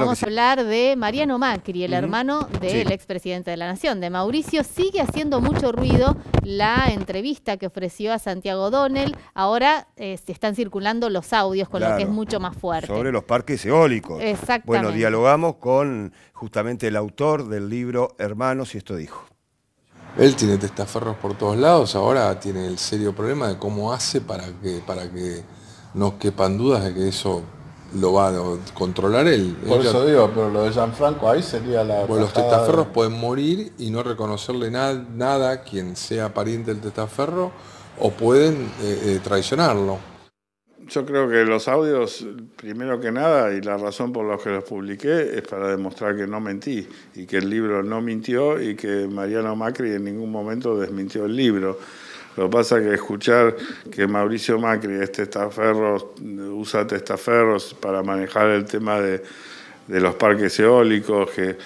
Vamos a hablar de Mariano Macri, el hermano del expresidente de la Nación, de Mauricio. Sigue haciendo mucho ruido la entrevista que ofreció a Santiago Donel. Ahora eh, se están circulando los audios, con lo que es mucho más fuerte. Sobre los parques eólicos. Exactamente. Bueno, dialogamos con justamente el autor del libro Hermanos y esto dijo. Él tiene testaferros por todos lados, ahora tiene el serio problema de cómo hace para que, para que no quepan dudas de que eso lo va a controlar él. Por eso digo, pero lo de Franco ahí sería la... Bueno, los testaferros pueden morir y no reconocerle nada a quien sea pariente del tetaferro o pueden eh, eh, traicionarlo. Yo creo que los audios, primero que nada, y la razón por la que los publiqué es para demostrar que no mentí y que el libro no mintió y que Mariano Macri en ningún momento desmintió el libro. Lo que pasa es que escuchar que Mauricio Macri es este testaferros, usa testaferros para manejar el tema de, los parques eólicos, que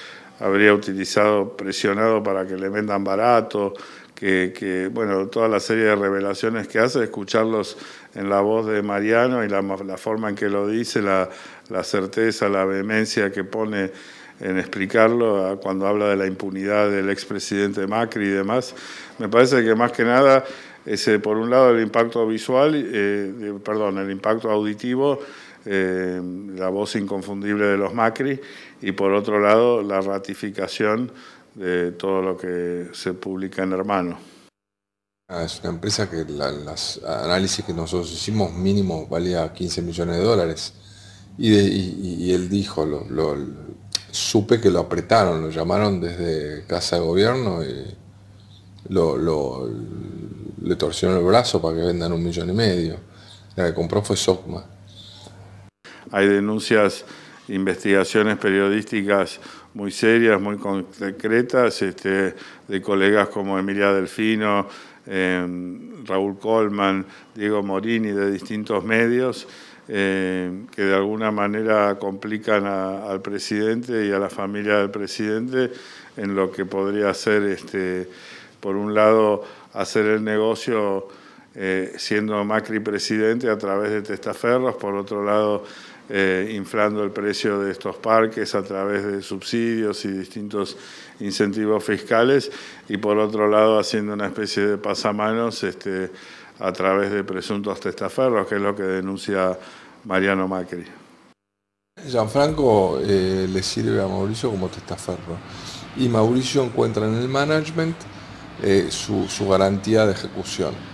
habría utilizado presionado para que le vendan barato, que, bueno, toda la serie de revelaciones que hace, escucharlos en la voz de Mariano y la, forma en que lo dice, la, la certeza, la vehemencia que pone en explicarlo cuando habla de la impunidad del expresidente Macri y demás. Me parece que más que nada es, por un lado, el impacto visual, eh, perdón, el impacto auditivo, eh, la voz inconfundible de los Macri, y por otro lado, la ratificación de todo lo que se publica en Hermano. Ah, es una empresa que la, las análisis que nosotros hicimos mínimo valía 15 millones de dólares. Y, él dijo, lo, lo, supe que lo apretaron, lo llamaron desde Casa de Gobierno y le torcieron el brazo para que vendan un millón y medio. La que compró fue Socma. Hay denuncias investigaciones periodísticas muy serias, muy concretas, este, de colegas como Emilia Delfino, em, Raúl Colman, Diego Morini, de distintos medios, em, que de alguna manera complican al presidente y a la familia del presidente en lo que podría ser, este, por un lado, hacer el negocio eh, siendo Macri presidente a través de testaferros, por otro lado, eh, inflando el precio de estos parques a través de subsidios y distintos incentivos fiscales y por otro lado haciendo una especie de pasamanos este, a través de presuntos testaferros, que es lo que denuncia Mariano Macri. Gianfranco eh, le sirve a Mauricio como testaferro y Mauricio encuentra en el management eh, su, su garantía de ejecución.